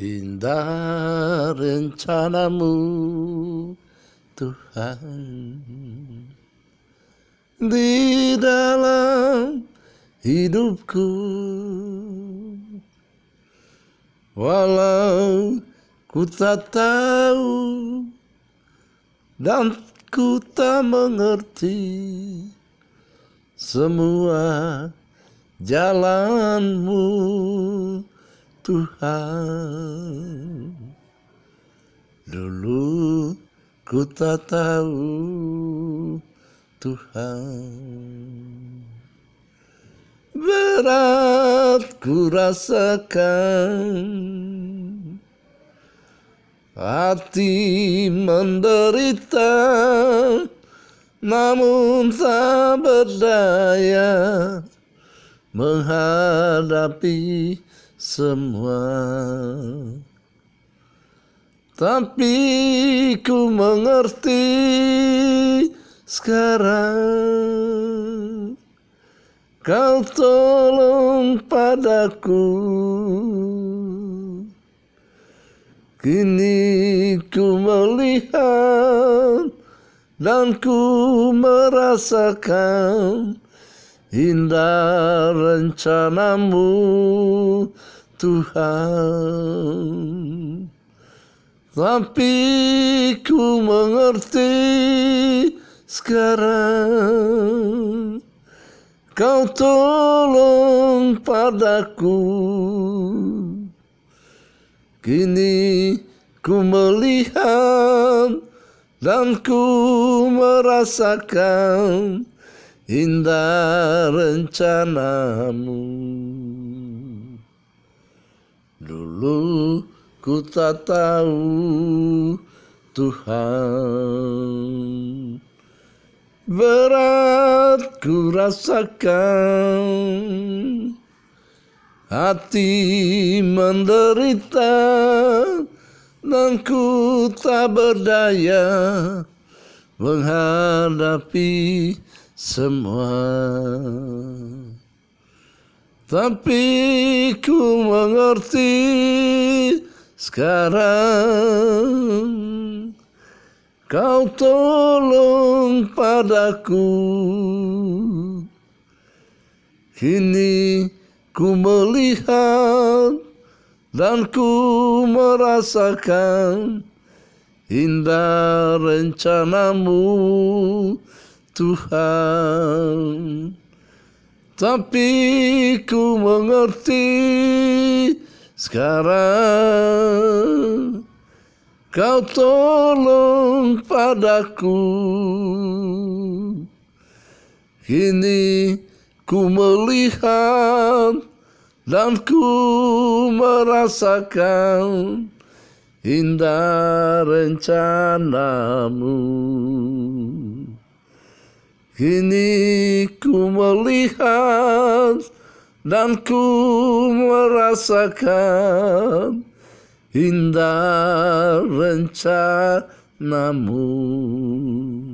Indah rencanamu Tuhan Di dalam hidupku Walau ku tak tahu Dan ku tak mengerti Semua jalanmu Tuhan Dulu ku tak tahu Tuhan Berat ku rasakan Hati menderita namun tak berdaya menghadapi semua Tapi ku mengerti sekarang Kau tolong padaku Kini ku melihat dan ku merasakan indah rencanamu. Tuhan Tapi ku mengerti sekarang Kau tolong padaku Kini ku melihat dan ku merasakan indah rencanamu. Dulu ku tak tahu Tuhan Berat ku rasakan Hati menderita Dan ku tak berdaya Menghadapi semua tapi ku mengerti sekarang Kau tolong padaku Kini ku melihat dan ku merasakan Indah rencanamu Tuhan tapi ku mengerti sekarang Kau tolong padaku Kini ku melihat dan ku merasakan indah rencanamu. Kini ku melihat dan ku merasakan indah rencanamu.